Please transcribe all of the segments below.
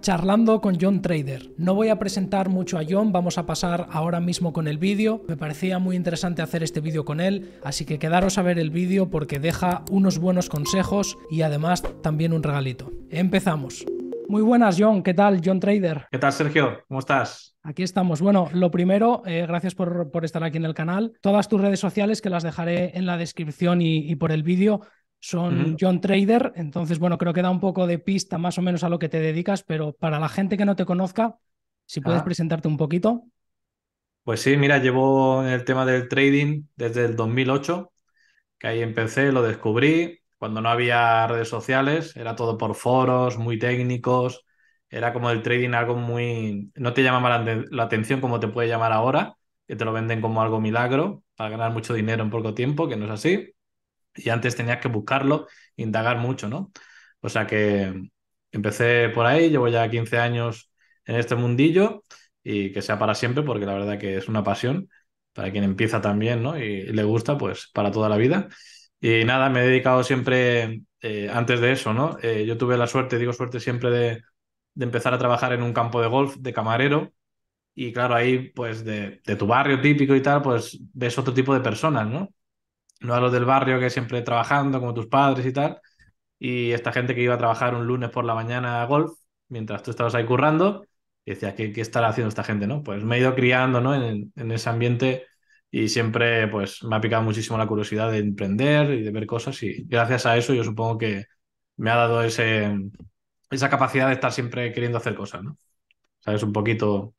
charlando con John Trader. No voy a presentar mucho a John, vamos a pasar ahora mismo con el vídeo. Me parecía muy interesante hacer este vídeo con él, así que quedaros a ver el vídeo porque deja unos buenos consejos y además también un regalito. Empezamos. Muy buenas, John. ¿Qué tal, John Trader? ¿Qué tal, Sergio? ¿Cómo estás? Aquí estamos. Bueno, lo primero, eh, gracias por, estar aquí en el canal. Todas tus redes sociales que las dejaré en la descripción y, y por el vídeo son John Trader, entonces bueno, creo que da un poco de pista más o menos a lo que te dedicas, pero para la gente que no te conozca, si puedes presentarte un poquito. Pues sí, mira, llevo el tema del trading desde el 2008, que ahí empecé, lo descubrí, cuando no había redes sociales, era todo por foros, muy técnicos, era como el trading algo muy... no te llamaba la atención como te puede llamar ahora, que te lo venden como algo milagro para ganar mucho dinero en poco tiempo, que no es así y antes tenía que buscarlo, indagar mucho, ¿no? O sea que empecé por ahí, llevo ya 15 años en este mundillo y que sea para siempre porque la verdad que es una pasión para quien empieza también, ¿no? Y, le gusta, pues para toda la vida. Y nada, me he dedicado siempre, eh, antes de eso, ¿no? Eh, yo tuve la suerte, digo suerte siempre de, empezar a trabajar en un campo de golf de camarero. Y claro, ahí, pues de, de tu barrio típico y tal, pues ves otro tipo de personas, ¿no? no a los del barrio que siempre trabajando, como tus padres y tal, y esta gente que iba a trabajar un lunes por la mañana a golf, mientras tú estabas ahí currando, y decía, ¿qué, qué estará haciendo esta gente? ¿no? Pues me he ido criando ¿no? en, en ese ambiente y siempre pues, me ha picado muchísimo la curiosidad de emprender y de ver cosas, y gracias a eso yo supongo que me ha dado ese, esa capacidad de estar siempre queriendo hacer cosas, ¿no? sabes un poquito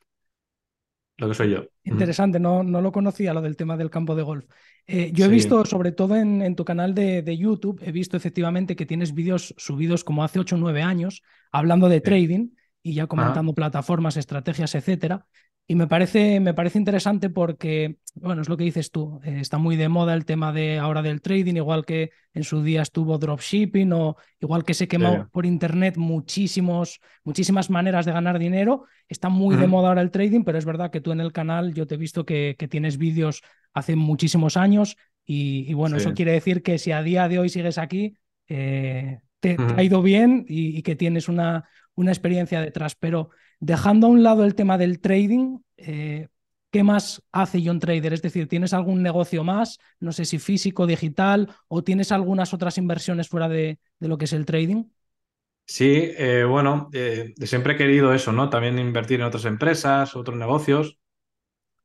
lo que soy yo. Interesante, no, no lo conocía lo del tema del campo de golf. Eh, yo he visto, sobre todo en, tu canal de, YouTube, he visto efectivamente que tienes vídeos subidos como hace 8 o 9 años, hablando de trading y ya comentando plataformas, estrategias, etcétera. Y me parece, me parece interesante porque, bueno, es lo que dices tú, eh, está muy de moda el tema de ahora del trading, igual que en su día estuvo dropshipping o igual que se quemó por internet muchísimos, muchísimas maneras de ganar dinero, está muy de moda ahora el trading, pero es verdad que tú en el canal, yo te he visto que, tienes vídeos hace muchísimos años y, bueno, eso quiere decir que si a día de hoy sigues aquí, eh, te, ha ido bien y, que tienes una, una experiencia detrás, pero Dejando a un lado el tema del trading, eh, ¿qué más hace John Trader? Es decir, ¿tienes algún negocio más? No sé si físico, digital, o tienes algunas otras inversiones fuera de, lo que es el trading? Sí, eh, bueno, eh, siempre he querido eso, ¿no? También invertir en otras empresas, otros negocios.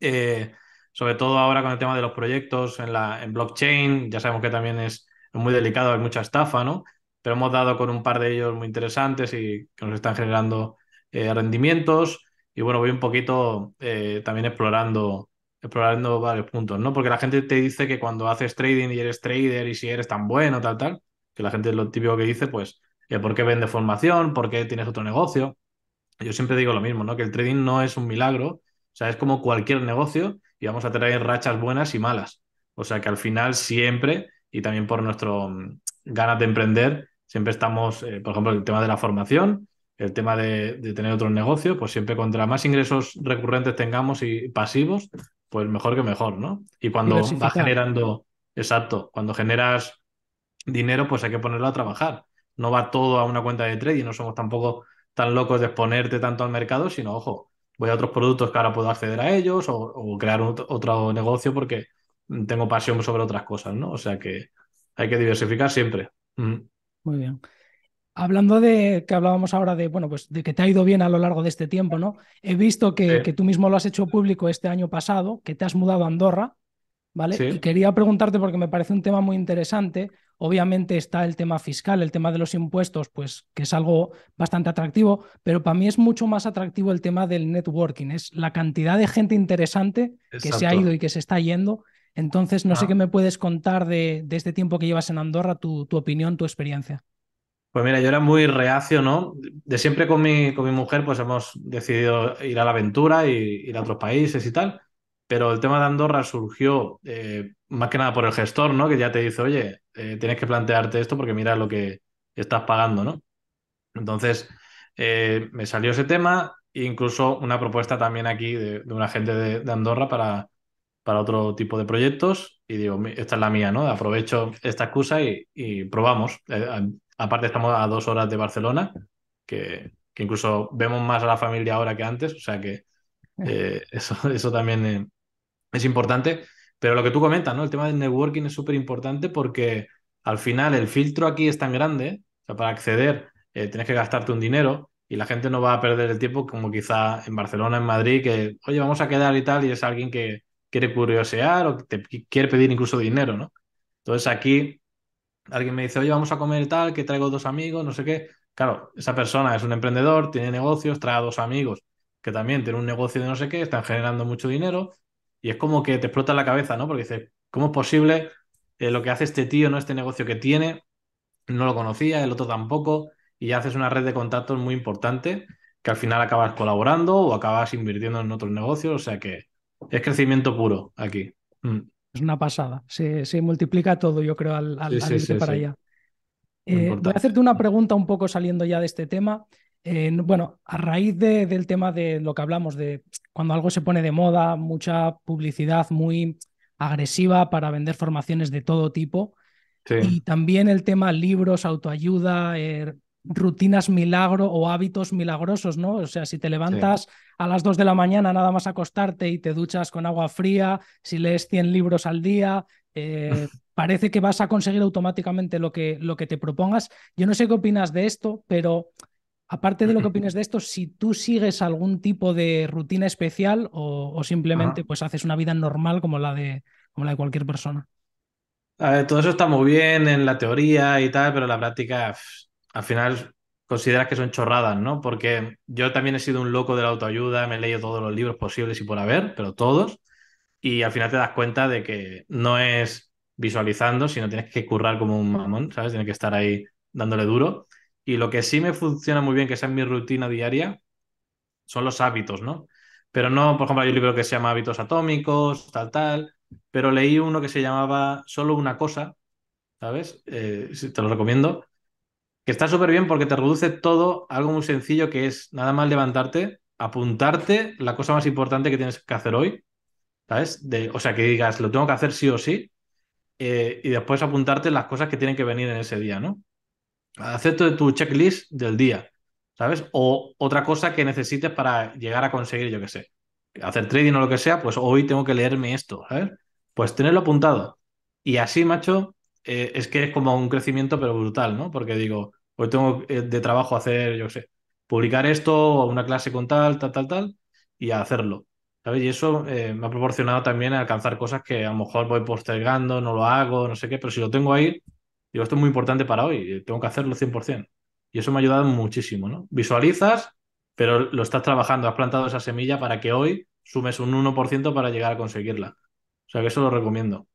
sobre todo ahora con el tema de los proyectos en, la, en blockchain, ya sabemos que también es muy delicado, hay mucha estafa, ¿no? Pero hemos dado con un par de ellos muy interesantes y que nos están generando eh, rendimientos. Y bueno, voy un poquito eh, también explorando, explorando varios puntos, ¿no? Porque la gente te dice que cuando haces trading y eres trader y si eres tan bueno, tal, tal, que la gente lo típico que dice, pues, ¿por qué vende formación? ¿Por qué tienes otro negocio? Yo siempre digo lo mismo, ¿no? Que el trading no es un milagro, o sea, es como cualquier negocio y vamos a tener rachas buenas y malas. O sea que al final siempre, y también por nuestro mm, ganas de emprender, siempre estamos, eh, por ejemplo, el tema de la formación, el tema de, tener otros negocios, pues siempre contra más ingresos recurrentes tengamos y pasivos, pues mejor que mejor, ¿no? Y cuando va generando, exacto, cuando generas dinero, pues hay que ponerlo a trabajar. No va todo a una cuenta de y no somos tampoco tan locos de exponerte tanto al mercado, sino, ojo, voy a otros productos que ahora puedo acceder a ellos o, crear otro negocio porque tengo pasión sobre otras cosas, ¿no? O sea que hay que diversificar siempre. Mm. Muy bien. Hablando de que hablábamos ahora de, bueno, pues de que te ha ido bien a lo largo de este tiempo, ¿no? He visto que, tú mismo lo has hecho público este año pasado, que te has mudado a Andorra, ¿vale? Y quería preguntarte porque me parece un tema muy interesante. Obviamente está el tema fiscal, el tema de los impuestos, pues que es algo bastante atractivo, pero para mí es mucho más atractivo el tema del networking, es la cantidad de gente interesante que se ha ido y que se está yendo. Entonces, no sé ah. qué me puedes contar de, este tiempo que llevas en Andorra, tu, tu opinión, tu experiencia. Pues mira, yo era muy reacio, ¿no? De siempre con mi, con mi mujer, pues hemos decidido ir a la aventura y ir a otros países y tal. Pero el tema de Andorra surgió eh, más que nada por el gestor, ¿no? Que ya te dice, oye, eh, tienes que plantearte esto porque mira lo que estás pagando, ¿no? Entonces, eh, me salió ese tema e incluso una propuesta también aquí de, de un agente de, de Andorra para, para otro tipo de proyectos y digo, esta es la mía, ¿no? Aprovecho esta excusa y, probamos. Eh, aparte estamos a dos horas de Barcelona, que, incluso vemos más a la familia ahora que antes, o sea que eh, eso, eso también eh, es importante. Pero lo que tú comentas, ¿no? El tema del networking es súper importante porque al final el filtro aquí es tan grande, o sea, para acceder tienes que gastarte un dinero, y la gente no va a perder el tiempo como quizá en Barcelona, en Madrid, que, oye, vamos a quedar y tal, y es alguien que, quiere curiosear o te quiere pedir incluso dinero, ¿no? Entonces aquí alguien me dice, oye, vamos a comer tal, que traigo dos amigos, no sé qué. Claro, esa persona es un emprendedor, tiene negocios, trae a dos amigos que también tienen un negocio de no sé qué, están generando mucho dinero y es como que te explota la cabeza, ¿no? Porque dices, ¿cómo es posible eh, lo que hace este tío, ¿no? Este negocio que tiene, no lo conocía, el otro tampoco, y ya haces una red de contactos muy importante que al final acabas colaborando o acabas invirtiendo en otros negocios, o sea que es crecimiento puro aquí. Mm. Es una pasada. Se, multiplica todo, yo creo, al, al, para allá. Eh, voy a hacerte una pregunta un poco saliendo ya de este tema. Eh, bueno, a raíz del tema de lo que hablamos, de cuando algo se pone de moda, mucha publicidad muy agresiva para vender formaciones de todo tipo. Y también el tema libros, autoayuda, eh, rutinas milagro o hábitos milagrosos, ¿no? O sea, si te levantas a las 2 de la mañana nada más acostarte y te duchas con agua fría, si lees 100 libros al día, eh, parece que vas a conseguir automáticamente lo que, lo que te propongas. Yo no sé qué opinas de esto, pero aparte de lo que opines de esto, si tú sigues algún tipo de rutina especial o, simplemente pues haces una vida normal como la de, como la de cualquier persona. A todo eso está muy bien en la teoría y tal, pero la práctica al final consideras que son chorradas, ¿no? Porque yo también he sido un loco de la autoayuda, me he leído todos los libros posibles y por haber, pero todos, y al final te das cuenta de que no es visualizando, sino tienes que currar como un mamón, ¿sabes? Tienes que estar ahí dándole duro. Y lo que sí me funciona muy bien, que sea en mi rutina diaria, son los hábitos, ¿no? Pero no, por ejemplo, hay un libro que se llama Hábitos Atómicos, tal, tal, pero leí uno que se llamaba Solo una cosa, ¿sabes? Eh, te lo recomiendo, que está súper bien porque te reduce todo a algo muy sencillo que es nada más levantarte, apuntarte la cosa más importante que tienes que hacer hoy, ¿sabes? De, o sea, que digas, lo tengo que hacer sí o sí, eh, y después apuntarte las cosas que tienen que venir en ese día, ¿no? de tu checklist del día, ¿sabes? O otra cosa que necesites para llegar a conseguir, yo que sé, hacer trading o lo que sea, pues hoy tengo que leerme esto, ¿sabes? Pues tenerlo apuntado. Y así, macho, eh, es que es como un crecimiento, pero brutal, ¿no? Porque digo, Hoy tengo eh, de trabajo hacer, yo sé, publicar esto, o una clase con tal, tal, tal, tal, y hacerlo. ¿Sabes? Y eso eh, me ha proporcionado también alcanzar cosas que a lo mejor voy postergando, no lo hago, no sé qué, pero si lo tengo ahí, digo, esto es muy importante para hoy, eh, tengo que hacerlo 100%. Y eso me ha ayudado muchísimo, ¿no? Visualizas, pero lo estás trabajando, has plantado esa semilla para que hoy sumes un 1% para llegar a conseguirla. O sea que eso lo recomiendo.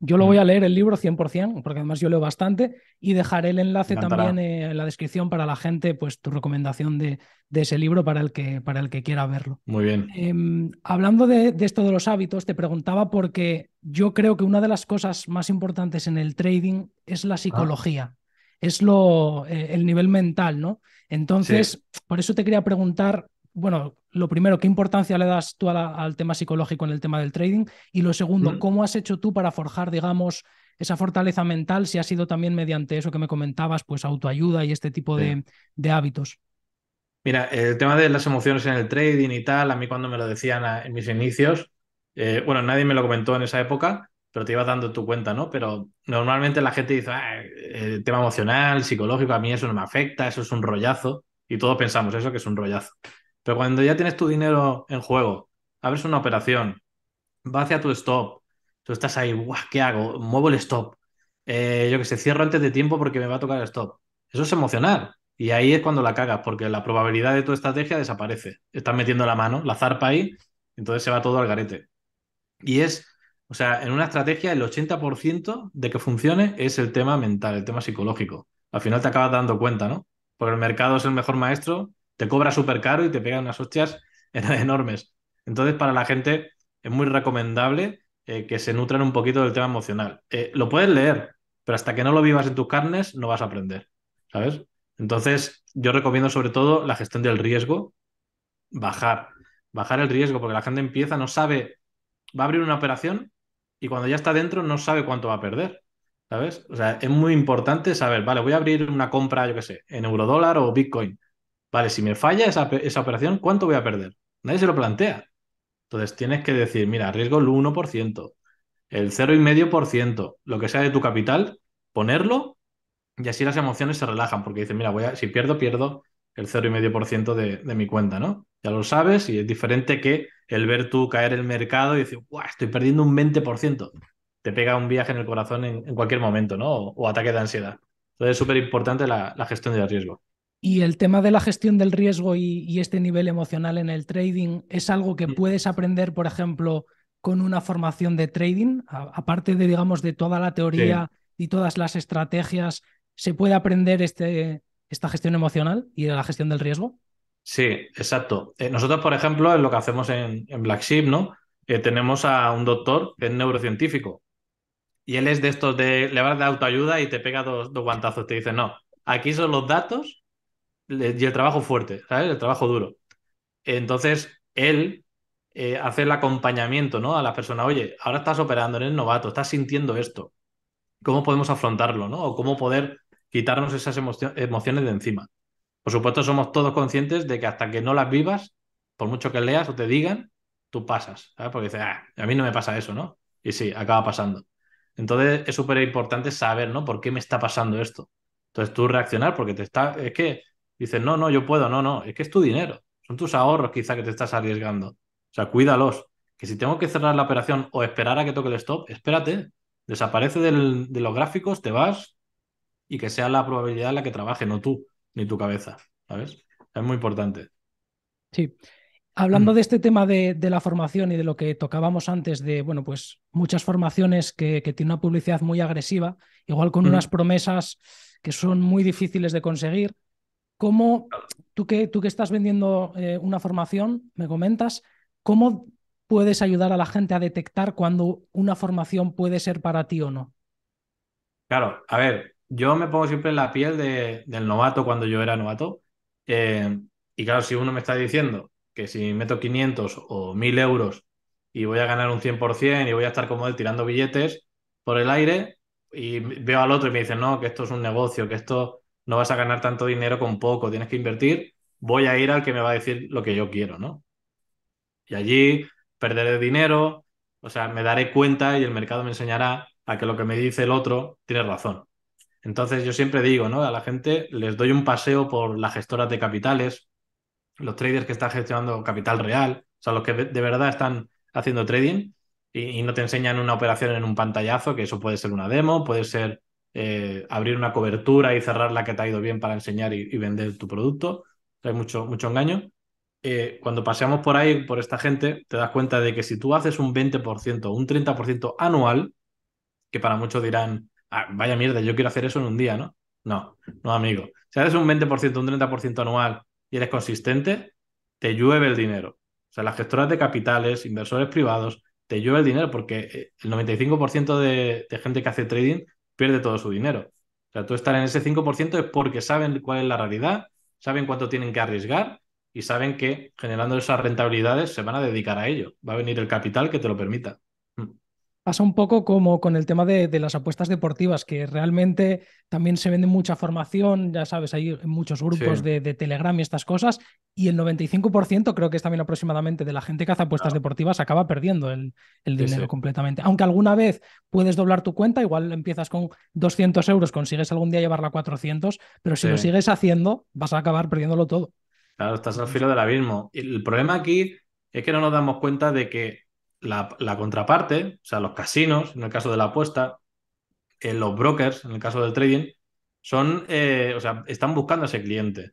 Yo lo mm. voy a leer el libro 100%, porque además yo leo bastante, y dejaré el enlace también eh, en la descripción para la gente, pues tu recomendación de, ese libro para el, que, para el que quiera verlo. Muy bien. Em, hablando de, esto de los hábitos, te preguntaba porque yo creo que una de las cosas más importantes en el trading es la psicología, es lo, eh, el nivel mental, ¿no? Entonces, por eso te quería preguntar bueno, lo primero, ¿qué importancia le das tú al tema psicológico en el tema del trading? Y lo segundo, mm. ¿cómo has hecho tú para forjar, digamos, esa fortaleza mental si ha sido también mediante eso que me comentabas, pues autoayuda y este tipo de, hábitos? Mira, el tema de las emociones en el trading y tal, a mí cuando me lo decían en mis inicios, eh, bueno, nadie me lo comentó en esa época, pero te ibas dando tu cuenta, ¿no? Pero normalmente la gente dice, ah, eh, el tema emocional, psicológico, a mí eso no me afecta, eso es un rollazo, y todos pensamos eso que es un rollazo. Pero cuando ya tienes tu dinero en juego, abres una operación, va hacia tu stop, tú estás ahí, guau, ¿qué hago? Muevo el stop. Eh, yo que sé, cierro antes de tiempo porque me va a tocar el stop. Eso es emocionar Y ahí es cuando la cagas, porque la probabilidad de tu estrategia desaparece. Estás metiendo la mano, la zarpa ahí, entonces se va todo al garete. Y es, o sea, en una estrategia el 80% de que funcione es el tema mental, el tema psicológico. Al final te acabas dando cuenta, ¿no? Porque el mercado es el mejor maestro te cobra súper caro y te pegan unas hostias enormes. Entonces, para la gente es muy recomendable eh, que se nutran un poquito del tema emocional. Eh, lo puedes leer, pero hasta que no lo vivas en tus carnes no vas a aprender, ¿sabes? Entonces, yo recomiendo sobre todo la gestión del riesgo, bajar, bajar el riesgo, porque la gente empieza, no sabe, va a abrir una operación y cuando ya está dentro no sabe cuánto va a perder. ¿Sabes? O sea, es muy importante saber, vale, voy a abrir una compra, yo qué sé, en eurodólar o Bitcoin. Vale, si me falla esa, operación, ¿cuánto voy a perder? Nadie se lo plantea. Entonces tienes que decir, mira, arriesgo el 1%, el 0,5%, lo que sea de tu capital, ponerlo y así las emociones se relajan porque dices, mira, voy si pierdo, pierdo el 0,5% de, de mi cuenta, ¿no? Ya lo sabes y es diferente que el ver tú caer el mercado y decir, ¡guau! Estoy perdiendo un 20%. Te pega un viaje en el corazón en, cualquier momento, ¿no? O, ataque de ansiedad. Entonces es súper importante la, la, gestión del riesgo. Y el tema de la gestión del riesgo y, este nivel emocional en el trading es algo que mm. puedes aprender, por ejemplo, con una formación de trading, aparte de, digamos, de toda la teoría y todas las estrategias, ¿se puede aprender este, esta gestión emocional y la gestión del riesgo? Sí, exacto. Eh, nosotros, por ejemplo, en lo que hacemos en, Black Sheep, ¿no? Eh, tenemos a un doctor que es neurocientífico y él es de estos de le vas de autoayuda y te pega dos, dos guantazos, te dice, no, aquí son los datos y el trabajo fuerte, ¿sabes? El trabajo duro. Entonces, él eh, hace el acompañamiento, ¿no? A la persona. oye, ahora estás operando, eres novato, estás sintiendo esto. ¿Cómo podemos afrontarlo, ¿no? O cómo poder quitarnos esas emociones de encima. Por supuesto, somos todos conscientes de que hasta que no las vivas, por mucho que leas o te digan, tú pasas, Porque dices, ah, a mí no me pasa eso, ¿no? Y sí, acaba pasando. Entonces, es súper importante saber, ¿no? ¿Por qué me está pasando esto? Entonces, tú reaccionar, porque te está, es que dices, no, no, yo puedo, no, no, es que es tu dinero, son tus ahorros quizá que te estás arriesgando. O sea, cuídalos. Que si tengo que cerrar la operación o esperar a que toque el stop, espérate, desaparece de los gráficos, te vas y que sea la probabilidad en la que trabaje, no tú, ni tu cabeza, ¿sabes? Es muy importante. Sí. Hablando mm. de este tema de, la formación y de lo que tocábamos antes, de bueno, pues muchas formaciones que, tienen una publicidad muy agresiva, igual con mm. unas promesas que son muy difíciles de conseguir, ¿Cómo, tú que, tú que estás vendiendo eh, una formación, me comentas, cómo puedes ayudar a la gente a detectar cuando una formación puede ser para ti o no? Claro, a ver, yo me pongo siempre en la piel del novato cuando yo era novato. Eh, y claro, si uno me está diciendo que si meto 500 o 1000 euros y voy a ganar un 100% y voy a estar como él tirando billetes por el aire y veo al otro y me dice no, que esto es un negocio, que esto no vas a ganar tanto dinero con poco, tienes que invertir, voy a ir al que me va a decir lo que yo quiero, ¿no? Y allí perderé dinero, o sea, me daré cuenta y el mercado me enseñará a que lo que me dice el otro tiene razón. Entonces yo siempre digo, ¿no? A la gente les doy un paseo por las gestoras de capitales, los traders que están gestionando capital real, o sea, los que de verdad están haciendo trading y, no te enseñan una operación en un pantallazo, que eso puede ser una demo, puede ser eh, abrir una cobertura y cerrar la que te ha ido bien para enseñar y, vender tu producto. Hay mucho, mucho engaño. Eh, cuando paseamos por ahí, por esta gente, te das cuenta de que si tú haces un 20%, un 30% anual, que para muchos dirán, ah, vaya mierda, yo quiero hacer eso en un día, ¿no? No, no, amigo. Si haces un 20%, un 30% anual y eres consistente, te llueve el dinero. O sea, las gestoras de capitales, inversores privados, te llueve el dinero porque eh, el 95% de gente que hace trading pierde todo su dinero. O sea, tú estar en ese 5% es porque saben cuál es la realidad, saben cuánto tienen que arriesgar y saben que generando esas rentabilidades se van a dedicar a ello. Va a venir el capital que te lo permita pasa un poco como con el tema de, las apuestas deportivas, que realmente también se vende mucha formación, ya sabes, hay muchos grupos de, Telegram y estas cosas, y el 95% creo que es también aproximadamente de la gente que hace apuestas deportivas acaba perdiendo el, dinero completamente. Aunque alguna vez puedes doblar tu cuenta, igual empiezas con 200 euros, consigues algún día llevarla a 400, pero si lo sigues haciendo, vas a acabar perdiéndolo todo. Claro, estás al filo del abismo. El problema aquí es que no nos damos cuenta de que la, contraparte, o sea, los casinos, en el caso de la apuesta, eh, los brokers, en el caso del trading, son, eh, o sea, están buscando ese cliente.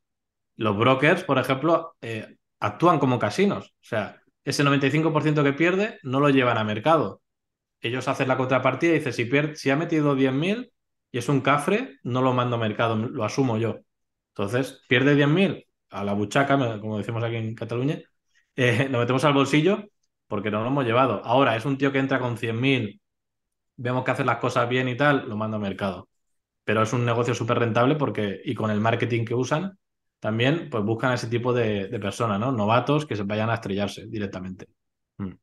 Los brokers, por ejemplo, eh, actúan como casinos, o sea, ese 95% que pierde no lo llevan a mercado. Ellos hacen la contrapartida y dicen, si, si ha metido 10.000 y es un cafre, no lo mando a mercado, lo asumo yo. Entonces, pierde 10.000 a la buchaca, como decimos aquí en Cataluña, lo metemos al bolsillo porque no lo hemos llevado. Ahora, es un tío que entra con 100.000, vemos que hace las cosas bien y tal, lo manda al mercado. Pero es un negocio súper rentable porque, y con el marketing que usan, también pues buscan ese tipo de, personas, ¿no? Novatos que se vayan a estrellarse directamente. Mm.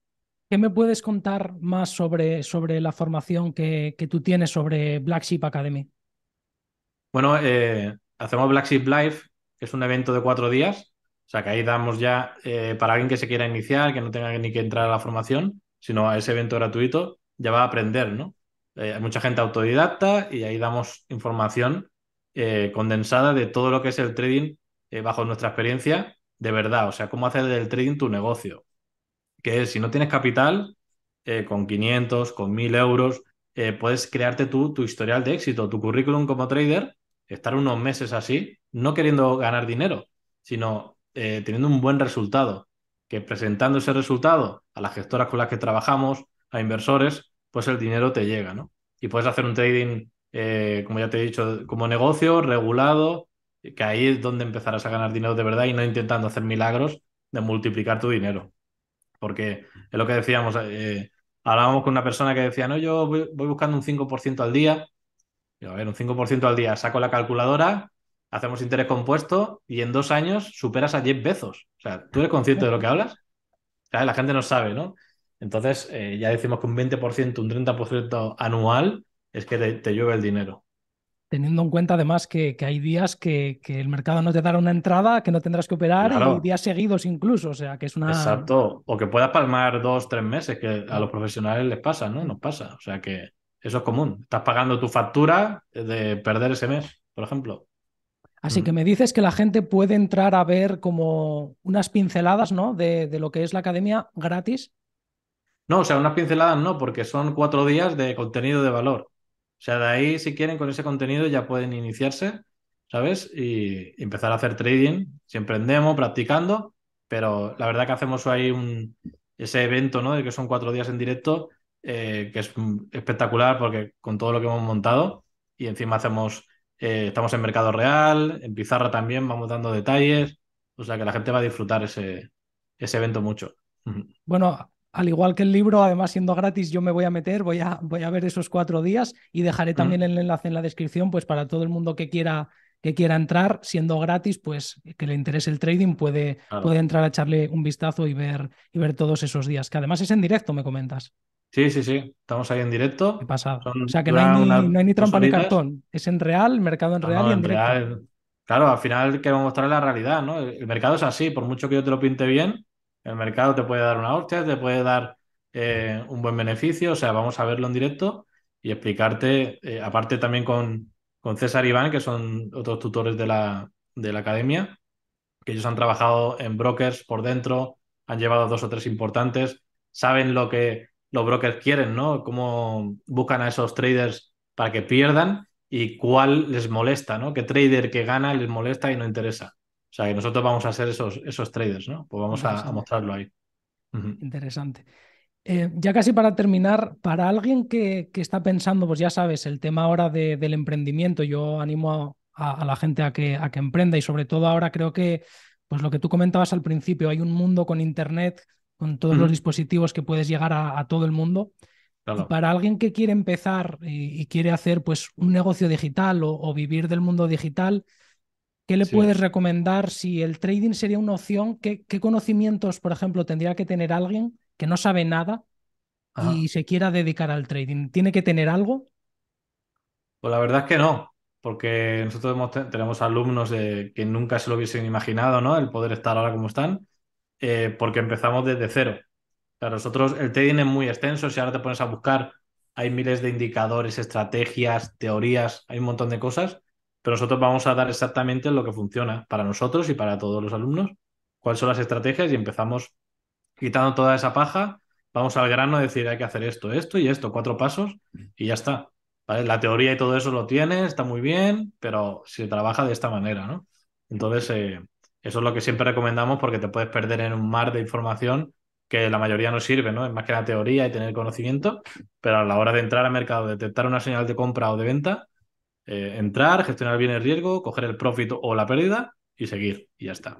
¿Qué me puedes contar más sobre, sobre la formación que, que tú tienes sobre Black Sheep Academy? Bueno, eh, hacemos Black Sheep Live, que es un evento de cuatro días o sea, que ahí damos ya, eh, para alguien que se quiera iniciar, que no tenga ni que entrar a la formación, sino a ese evento gratuito, ya va a aprender, ¿no? Eh, hay mucha gente autodidacta y ahí damos información eh, condensada de todo lo que es el trading bajo nuestra experiencia de verdad, o sea, cómo hacer del trading tu negocio. Que si no tienes capital, con 500, con 1000 euros, puedes crearte tú tu historial de éxito, tu currículum como trader, estar unos meses así, no queriendo ganar dinero, sino eh, teniendo un buen resultado, que presentando ese resultado a las gestoras con las que trabajamos, a inversores, pues el dinero te llega, ¿no? Y puedes hacer un trading, eh, como ya te he dicho, como negocio, regulado, que ahí es donde empezarás a ganar dinero de verdad y no intentando hacer milagros de multiplicar tu dinero. Porque es lo que decíamos, eh, hablábamos con una persona que decía, no, yo voy, buscando un 5% al día. a ver, un 5% al día, saco la calculadora, hacemos interés compuesto y en dos años superas a 10 veces. O sea, ¿tú eres consciente de lo que hablas? La gente no sabe, ¿no? Entonces, eh, ya decimos que un 20%, un 30% anual es que te, llueve el dinero. Teniendo en cuenta además que, hay días que, el mercado no te dará una entrada, que no tendrás que operar, y días seguidos incluso, o sea, que es una... Exacto, o que puedas palmar dos, tres meses, que a los profesionales les pasa, ¿no? Nos pasa, o sea que eso es común. Estás pagando tu factura de perder ese mes, por ejemplo. Así que me dices que la gente puede entrar a ver como unas pinceladas, ¿no? De, lo que es la academia gratis. No, o sea, unas pinceladas no, porque son cuatro días de contenido de valor. O sea, de ahí, si quieren, con ese contenido ya pueden iniciarse, ¿sabes? Y empezar a hacer trading. si emprendemos, practicando, pero la verdad que hacemos ahí un, ese evento, ¿no? De que son cuatro días en directo, eh, que es espectacular porque con todo lo que hemos montado y encima hacemos eh, estamos en Mercado Real, en Pizarra también, vamos dando detalles. O sea que la gente va a disfrutar ese, ese evento mucho. Bueno, al igual que el libro, además siendo gratis, yo me voy a meter, voy a, voy a ver esos cuatro días y dejaré también el enlace en la descripción, pues para todo el mundo que quiera que quiera entrar, siendo gratis, pues que le interese el trading, puede, puede entrar a echarle un vistazo y ver, y ver todos esos días, que además es en directo, me comentas. Sí, sí, sí. Estamos ahí en directo. Qué pasa? o sea, que no hay, ni, trampa ni cartón. Es en real, mercado en real y en, Claro, al final queremos mostrar la realidad, ¿no? El, mercado es así. Por mucho que yo te lo pinte bien, el mercado te puede dar una hostia, te puede dar eh, un buen beneficio. O sea, vamos a verlo en directo y explicarte, eh, aparte también con, con César Iván, que son otros tutores de la, de la academia, que ellos han trabajado en brokers por dentro, han llevado dos o tres importantes, saben lo que los brokers quieren, ¿no? Cómo buscan a esos traders para que pierdan y cuál les molesta, ¿no? ¿Qué trader que gana les molesta y no interesa? O sea, que nosotros vamos a ser esos, esos traders, ¿no? Pues vamos a, mostrarlo ahí. Interesante. Eh, ya casi para terminar, para alguien que, está pensando, pues ya sabes, el tema ahora del emprendimiento, yo animo a, a la gente a que, a que emprenda y sobre todo ahora creo que, pues lo que tú comentabas al principio, hay un mundo con Internet con todos los dispositivos que puedes llegar a, todo el mundo. para alguien que quiere empezar eh, y, quiere hacer pues un negocio digital o, vivir del mundo digital, ¿qué le puedes recomendar si el trading sería una opción? ¿Qué, conocimientos, por ejemplo, tendría que tener alguien que no sabe nada y se quiera dedicar al trading? ¿Tiene que tener algo? Pues la verdad es que no, porque nosotros tenemos alumnos de, que nunca se lo hubiesen imaginado, ¿no? El poder estar ahora como están. Eh, porque empezamos desde cero. Para nosotros, el trading es muy extenso, si ahora te pones a buscar, hay miles de indicadores, estrategias, teorías, hay un montón de cosas, pero nosotros vamos a dar exactamente lo que funciona para nosotros y para todos los alumnos, cuáles son las estrategias y empezamos quitando toda esa paja, vamos al grano a decir, hay que hacer esto, esto y esto, cuatro pasos y ya está. La teoría y todo eso lo tiene, está muy bien, pero se trabaja de esta manera, ¿no? Entonces, eh, eso es lo que siempre recomendamos porque te puedes perder en un mar de información que la mayoría no sirve, ¿no? Es más que la teoría y tener conocimiento, pero a la hora de entrar al mercado, detectar una señal de compra o de venta, eh, entrar, gestionar bien el riesgo, coger el profit o la pérdida y seguir y ya está.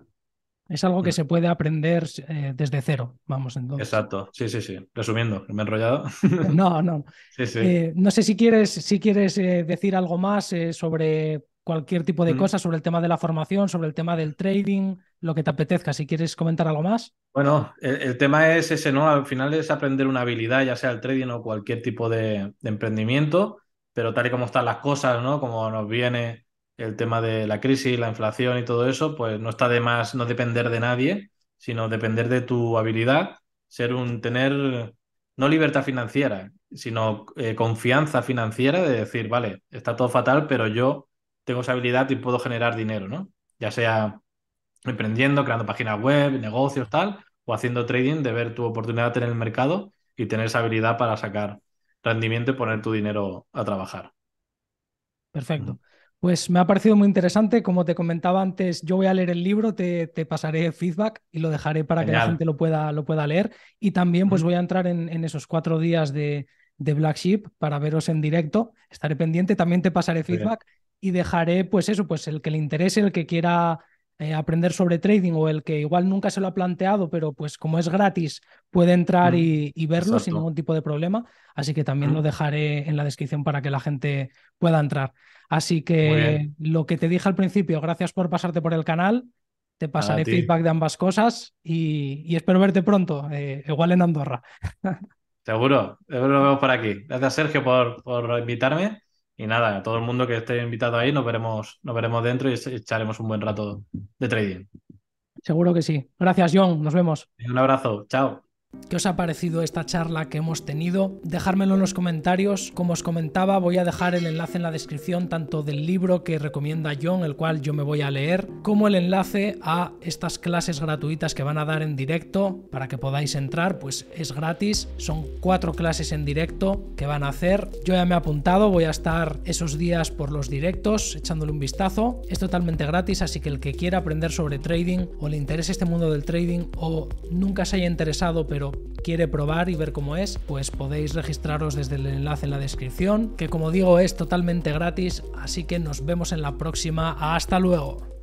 Es algo que mm. se puede aprender eh, desde cero, vamos entonces. Exacto, sí, sí, sí. Resumiendo, me he enrollado. no, no. Sí, sí. Eh, no sé si quieres, si quieres decir algo más sobre cualquier tipo de mm. cosas sobre el tema de la formación, sobre el tema del trading, lo que te apetezca. Si quieres comentar algo más. Bueno, el, tema es ese, ¿no? Al final es aprender una habilidad, ya sea el trading o cualquier tipo de, emprendimiento, pero tal y como están las cosas, ¿no? Como nos viene el tema de la crisis, la inflación y todo eso, pues no está de más no depender de nadie, sino depender de tu habilidad, ser un, tener no libertad financiera, sino eh, confianza financiera de decir, vale, está todo fatal, pero yo tengo esa habilidad y puedo generar dinero, ¿no? Ya sea emprendiendo, creando páginas web, negocios, tal, o haciendo trading de ver tu oportunidad en el mercado y tener esa habilidad para sacar rendimiento y poner tu dinero a trabajar. Perfecto. Pues me ha parecido muy interesante. Como te comentaba antes, yo voy a leer el libro, te, pasaré feedback y lo dejaré para que la gente lo pueda, lo pueda leer. Y también pues voy a entrar en, esos cuatro días de, de Black Sheep para veros en directo. Estaré pendiente, también te pasaré feedback y dejaré pues eso, pues el que le interese, el que quiera eh, aprender sobre trading o el que igual nunca se lo ha planteado, pero pues como es gratis puede entrar mm, y, verlo sin ningún tipo de problema. Así que también lo mm. dejaré en la descripción para que la gente pueda entrar. Así que lo que te dije al principio, gracias por pasarte por el canal. Te pasaré feedback de ambas cosas y, espero verte pronto, eh, igual en Andorra. Seguro, seguro nos vemos por aquí. Gracias, Sergio, por, por invitarme y nada, a todo el mundo que esté invitado ahí nos veremos, nos veremos dentro y echaremos un buen rato de trading. Seguro que sí. Gracias, John. Nos vemos. Un abrazo. Chao. ¿Qué os ha parecido esta charla que hemos tenido? Dejármelo en los comentarios. Como os comentaba, voy a dejar el enlace en la descripción tanto del libro que recomienda John, el cual yo me voy a leer, como el enlace a estas clases gratuitas que van a dar en directo para que podáis entrar, pues es gratis. Son cuatro clases en directo que van a hacer. Yo ya me he apuntado, voy a estar esos días por los directos echándole un vistazo. Es totalmente gratis, así que el que quiera aprender sobre trading o le interese este mundo del trading o nunca se haya interesado, pero quiere probar y ver cómo es, pues podéis registraros desde el enlace en la descripción, que como digo es totalmente gratis, así que nos vemos en la próxima, hasta luego.